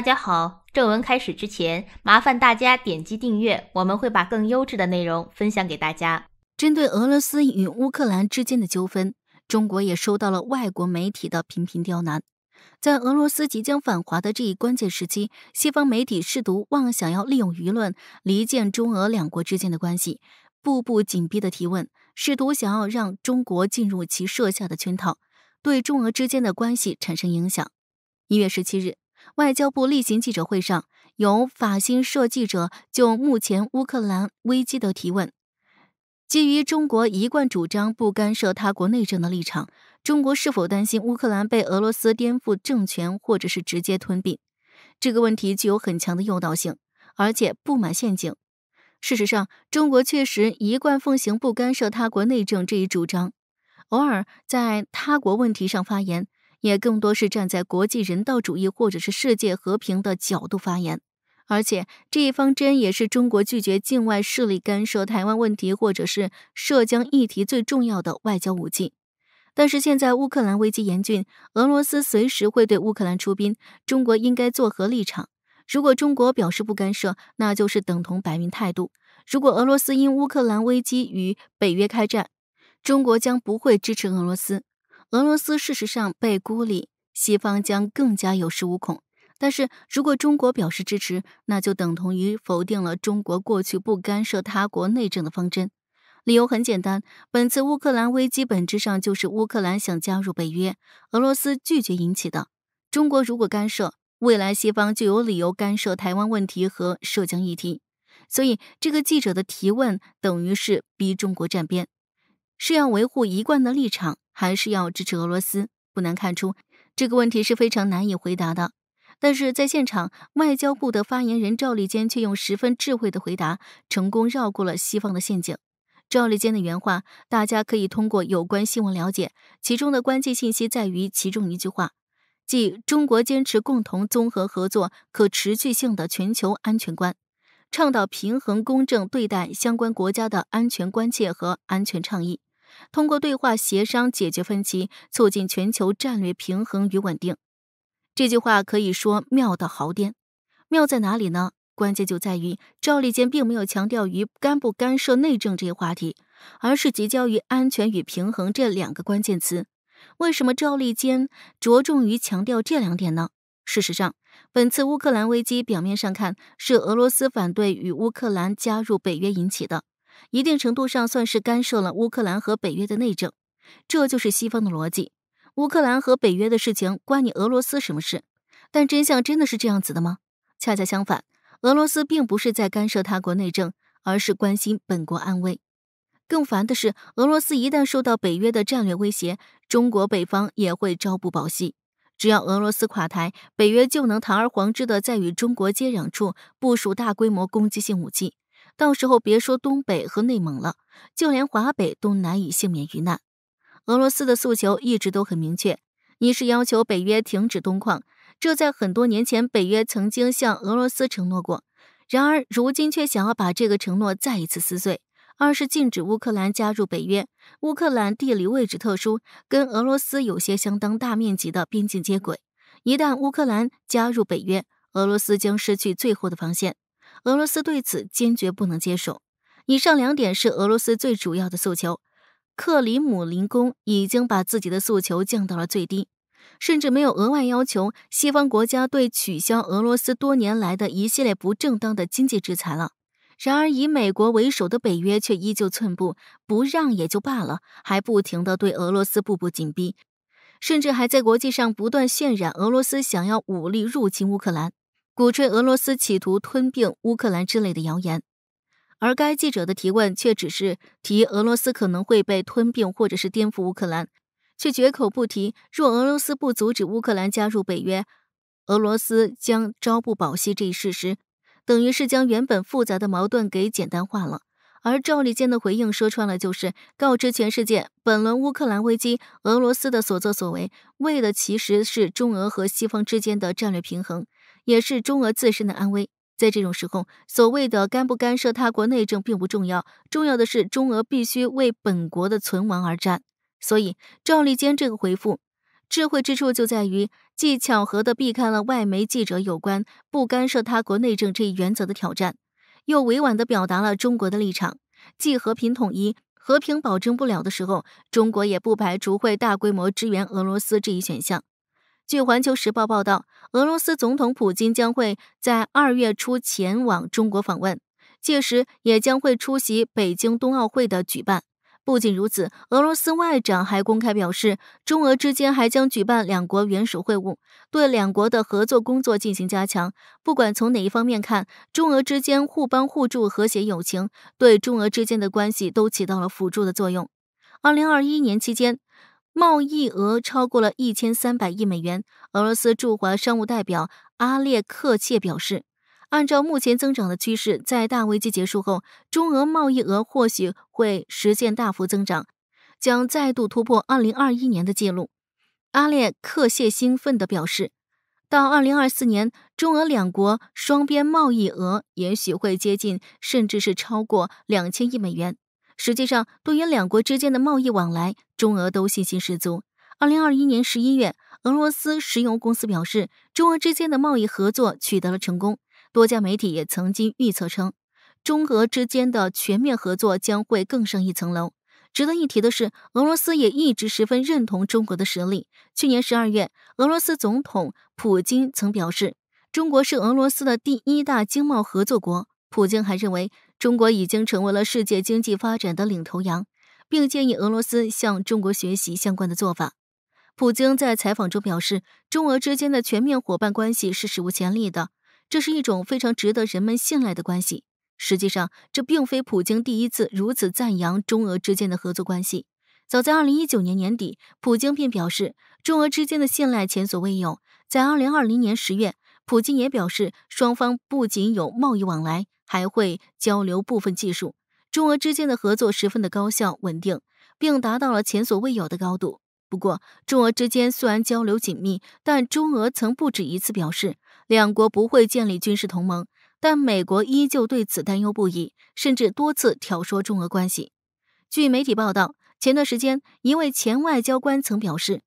大家好，正文开始之前，麻烦大家点击订阅，我们会把更优质的内容分享给大家。针对俄罗斯与乌克兰之间的纠纷，中国也受到了外国媒体的频频刁难。在俄罗斯即将反华的这一关键时期，西方媒体试图妄想要利用舆论离间中俄两国之间的关系，步步紧逼的提问，试图想要让中国进入其设下的圈套，对中俄之间的关系产生影响。一月十七日。外交部例行记者会上，有法新社记者就目前乌克兰危机的提问，基于中国一贯主张不干涉他国内政的立场，中国是否担心乌克兰被俄罗斯颠覆政权或者是直接吞并？这个问题具有很强的诱导性，而且布满陷阱。事实上，中国确实一贯奉行不干涉他国内政这一主张，偶尔在他国问题上发言。也更多是站在国际人道主义或者是世界和平的角度发言，而且这一方针也是中国拒绝境外势力干涉台湾问题或者是涉疆议题最重要的外交武器。但是现在乌克兰危机严峻，俄罗斯随时会对乌克兰出兵，中国应该作何立场？如果中国表示不干涉，那就是等同摆明态度；如果俄罗斯因乌克兰危机与北约开战，中国将不会支持俄罗斯。俄罗斯事实上被孤立，西方将更加有恃无恐。但是如果中国表示支持，那就等同于否定了中国过去不干涉他国内政的方针。理由很简单，本次乌克兰危机本质上就是乌克兰想加入北约，俄罗斯拒绝引起的。中国如果干涉，未来西方就有理由干涉台湾问题和涉疆议题。所以，这个记者的提问等于是逼中国站边，是要维护一贯的立场。还是要支持俄罗斯，不难看出，这个问题是非常难以回答的。但是在现场，外交部的发言人赵立坚却用十分智慧的回答，成功绕过了西方的陷阱。赵立坚的原话，大家可以通过有关新闻了解。其中的关键信息在于其中一句话，即中国坚持共同、综合、合作、可持续性的全球安全观，倡导平衡、公正对待相关国家的安全关切和安全倡议。通过对话协商解决分歧，促进全球战略平衡与稳定。这句话可以说妙到毫巅，妙在哪里呢？关键就在于赵立坚并没有强调于干不干涉内政这一话题，而是聚焦于安全与平衡这两个关键词。为什么赵立坚着重于强调这两点呢？事实上，本次乌克兰危机表面上看是俄罗斯反对与乌克兰加入北约引起的。一定程度上算是干涉了乌克兰和北约的内政，这就是西方的逻辑。乌克兰和北约的事情关你俄罗斯什么事？但真相真的是这样子的吗？恰恰相反，俄罗斯并不是在干涉他国内政，而是关心本国安危。更烦的是，俄罗斯一旦受到北约的战略威胁，中国北方也会朝不保夕。只要俄罗斯垮台，北约就能堂而皇之的在与中国接壤处部署大规模攻击性武器。到时候别说东北和内蒙了，就连华北都难以幸免于难。俄罗斯的诉求一直都很明确：，一是要求北约停止东矿，这在很多年前北约曾经向俄罗斯承诺过，然而如今却想要把这个承诺再一次撕碎；二是禁止乌克兰加入北约。乌克兰地理位置特殊，跟俄罗斯有些相当大面积的边境接轨，一旦乌克兰加入北约，俄罗斯将失去最后的防线。俄罗斯对此坚决不能接受。以上两点是俄罗斯最主要的诉求，克里姆林宫已经把自己的诉求降到了最低，甚至没有额外要求西方国家对取消俄罗斯多年来的一系列不正当的经济制裁了。然而，以美国为首的北约却依旧寸步不让，也就罢了，还不停地对俄罗斯步步紧逼，甚至还在国际上不断渲染俄罗斯想要武力入侵乌克兰。鼓吹俄罗斯企图吞并乌克兰之类的谣言，而该记者的提问却只是提俄罗斯可能会被吞并或者是颠覆乌克兰，却绝口不提若俄罗斯不阻止乌克兰加入北约，俄罗斯将朝不保夕这一事实，等于是将原本复杂的矛盾给简单化了。而赵立坚的回应说穿了就是告知全世界，本轮乌克兰危机，俄罗斯的所作所为，为的其实是中俄和西方之间的战略平衡。也是中俄自身的安危。在这种时候，所谓的干不干涉他国内政并不重要，重要的是中俄必须为本国的存亡而战。所以，赵立坚这个回复，智慧之处就在于，既巧合地避开了外媒记者有关不干涉他国内政这一原则的挑战，又委婉地表达了中国的立场：既和平统一，和平保证不了的时候，中国也不排除会大规模支援俄罗斯这一选项。据《环球时报》报道，俄罗斯总统普京将会在二月初前往中国访问，届时也将会出席北京冬奥会的举办。不仅如此，俄罗斯外长还公开表示，中俄之间还将举办两国元首会晤，对两国的合作工作进行加强。不管从哪一方面看，中俄之间互帮互助、和谐友情，对中俄之间的关系都起到了辅助的作用。二零二一年期间。贸易额超过了一千三百亿美元。俄罗斯驻华商务代表阿列克谢表示，按照目前增长的趋势，在大危机结束后，中俄贸易额或许会实现大幅增长，将再度突破二零二一年的记录。阿列克谢兴奋地表示，到二零二四年，中俄两国双边贸易额也许会接近，甚至是超过两千亿美元。实际上，对于两国之间的贸易往来，中俄都信心十足。二零二一年十一月，俄罗斯石油公司表示，中俄之间的贸易合作取得了成功。多家媒体也曾经预测称，中俄之间的全面合作将会更上一层楼。值得一提的是，俄罗斯也一直十分认同中国的实力。去年十二月，俄罗斯总统普京曾表示，中国是俄罗斯的第一大经贸合作国。普京还认为。中国已经成为了世界经济发展的领头羊，并建议俄罗斯向中国学习相关的做法。普京在采访中表示，中俄之间的全面伙伴关系是史无前例的，这是一种非常值得人们信赖的关系。实际上，这并非普京第一次如此赞扬中俄之间的合作关系。早在二零一九年年底，普京便表示，中俄之间的信赖前所未有。在二零二零年十月，普京也表示，双方不仅有贸易往来。还会交流部分技术，中俄之间的合作十分的高效稳定，并达到了前所未有的高度。不过，中俄之间虽然交流紧密，但中俄曾不止一次表示两国不会建立军事同盟。但美国依旧对此担忧不已，甚至多次挑唆中俄关系。据媒体报道，前段时间一位前外交官曾表示，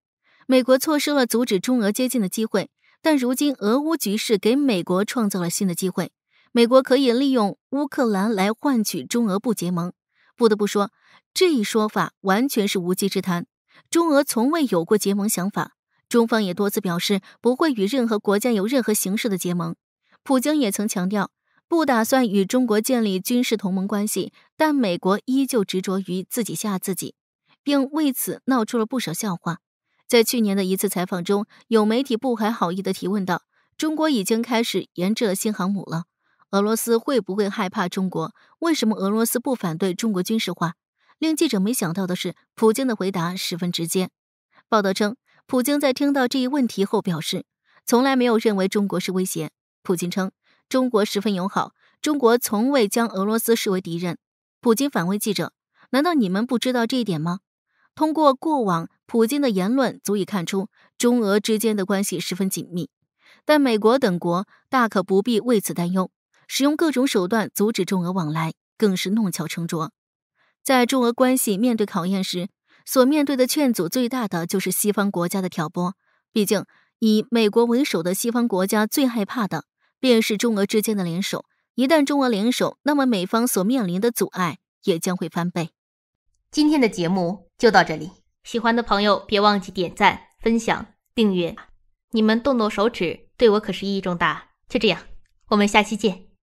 美国错失了阻止中俄接近的机会，但如今俄乌局势给美国创造了新的机会。美国可以利用乌克兰来换取中俄不结盟。不得不说，这一说法完全是无稽之谈。中俄从未有过结盟想法，中方也多次表示不会与任何国家有任何形式的结盟。普京也曾强调不打算与中国建立军事同盟关系，但美国依旧执着于自己吓自己，并为此闹出了不少笑话。在去年的一次采访中，有媒体不怀好意地提问道：“中国已经开始研制了新航母了。”俄罗斯会不会害怕中国？为什么俄罗斯不反对中国军事化？令记者没想到的是，普京的回答十分直接。报道称，普京在听到这一问题后表示，从来没有认为中国是威胁。普京称，中国十分友好，中国从未将俄罗斯视为敌人。普京反问记者：“难道你们不知道这一点吗？”通过过往普京的言论，足以看出中俄之间的关系十分紧密，但美国等国大可不必为此担忧。使用各种手段阻止中俄往来，更是弄巧成拙。在中俄关系面对考验时，所面对的劝阻最大的就是西方国家的挑拨。毕竟，以美国为首的西方国家最害怕的便是中俄之间的联手。一旦中俄联手，那么美方所面临的阻碍也将会翻倍。今天的节目就到这里，喜欢的朋友别忘记点赞、分享、订阅。你们动动手指，对我可是意义重大。就这样，我们下期见。